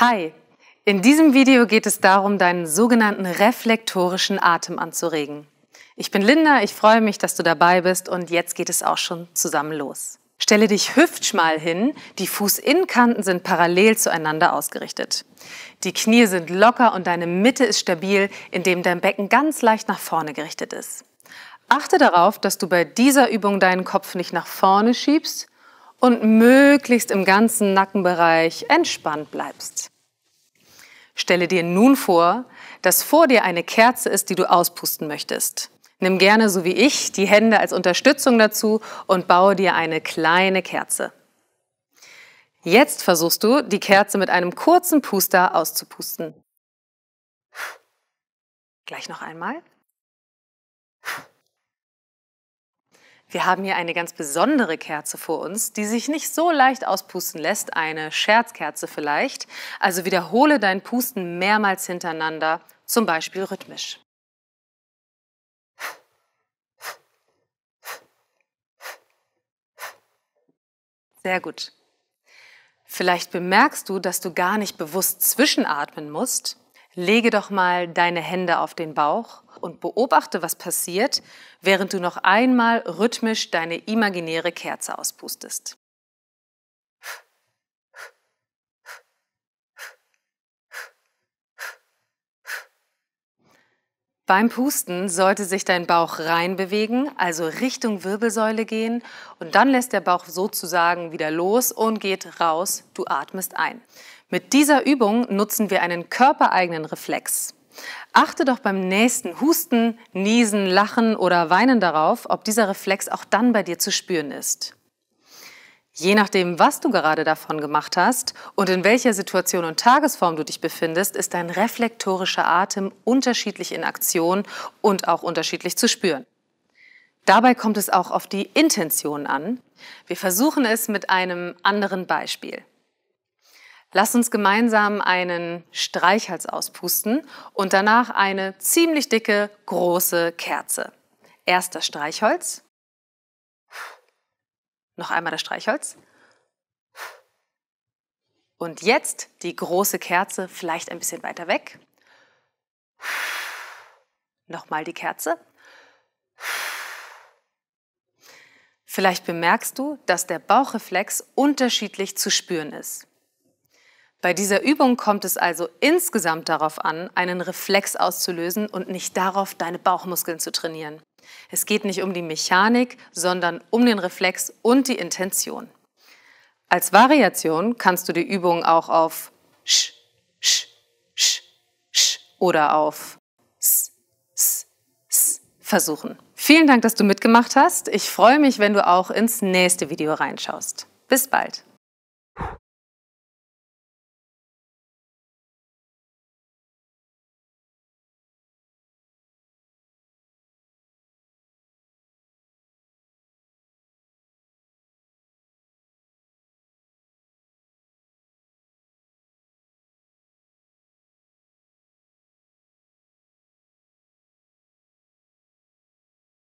Hi, in diesem Video geht es darum, deinen sogenannten reflektorischen Atem anzuregen. Ich bin Linda, ich freue mich, dass du dabei bist und jetzt geht es auch schon zusammen los. Stelle dich hüftschmal hin, die Fußinnenkanten sind parallel zueinander ausgerichtet. Die Knie sind locker und deine Mitte ist stabil, indem dein Becken ganz leicht nach vorne gerichtet ist. Achte darauf, dass du bei dieser Übung deinen Kopf nicht nach vorne schiebst, und möglichst im ganzen Nackenbereich entspannt bleibst. Stelle dir nun vor, dass vor dir eine Kerze ist, die du auspusten möchtest. Nimm gerne, so wie ich, die Hände als Unterstützung dazu und baue dir eine kleine Kerze. Jetzt versuchst du, die Kerze mit einem kurzen Puster auszupusten. Gleich noch einmal. Wir haben hier eine ganz besondere Kerze vor uns, die sich nicht so leicht auspusten lässt, eine Scherzkerze vielleicht. Also wiederhole dein Pusten mehrmals hintereinander, zum Beispiel rhythmisch. Sehr gut. Vielleicht bemerkst du, dass du gar nicht bewusst zwischenatmen musst, Lege doch mal deine Hände auf den Bauch und beobachte, was passiert, während du noch einmal rhythmisch deine imaginäre Kerze auspustest. Beim Pusten sollte sich dein Bauch rein bewegen, also Richtung Wirbelsäule gehen und dann lässt der Bauch sozusagen wieder los und geht raus, du atmest ein. Mit dieser Übung nutzen wir einen körpereigenen Reflex. Achte doch beim nächsten Husten, Niesen, Lachen oder Weinen darauf, ob dieser Reflex auch dann bei dir zu spüren ist. Je nachdem, was du gerade davon gemacht hast und in welcher Situation und Tagesform du dich befindest, ist dein reflektorischer Atem unterschiedlich in Aktion und auch unterschiedlich zu spüren. Dabei kommt es auch auf die Intention an. Wir versuchen es mit einem anderen Beispiel. Lass uns gemeinsam einen Streichhals auspusten und danach eine ziemlich dicke, große Kerze. Erst das Streichholz. Noch einmal das Streichholz. Und jetzt die große Kerze, vielleicht ein bisschen weiter weg. Nochmal die Kerze. Vielleicht bemerkst du, dass der Bauchreflex unterschiedlich zu spüren ist. Bei dieser Übung kommt es also insgesamt darauf an, einen Reflex auszulösen und nicht darauf, deine Bauchmuskeln zu trainieren. Es geht nicht um die Mechanik, sondern um den Reflex und die Intention. Als Variation kannst du die Übung auch auf Sch, Sch, Sch, Sch oder auf S, S, S versuchen. Vielen Dank, dass du mitgemacht hast. Ich freue mich, wenn du auch ins nächste Video reinschaust. Bis bald.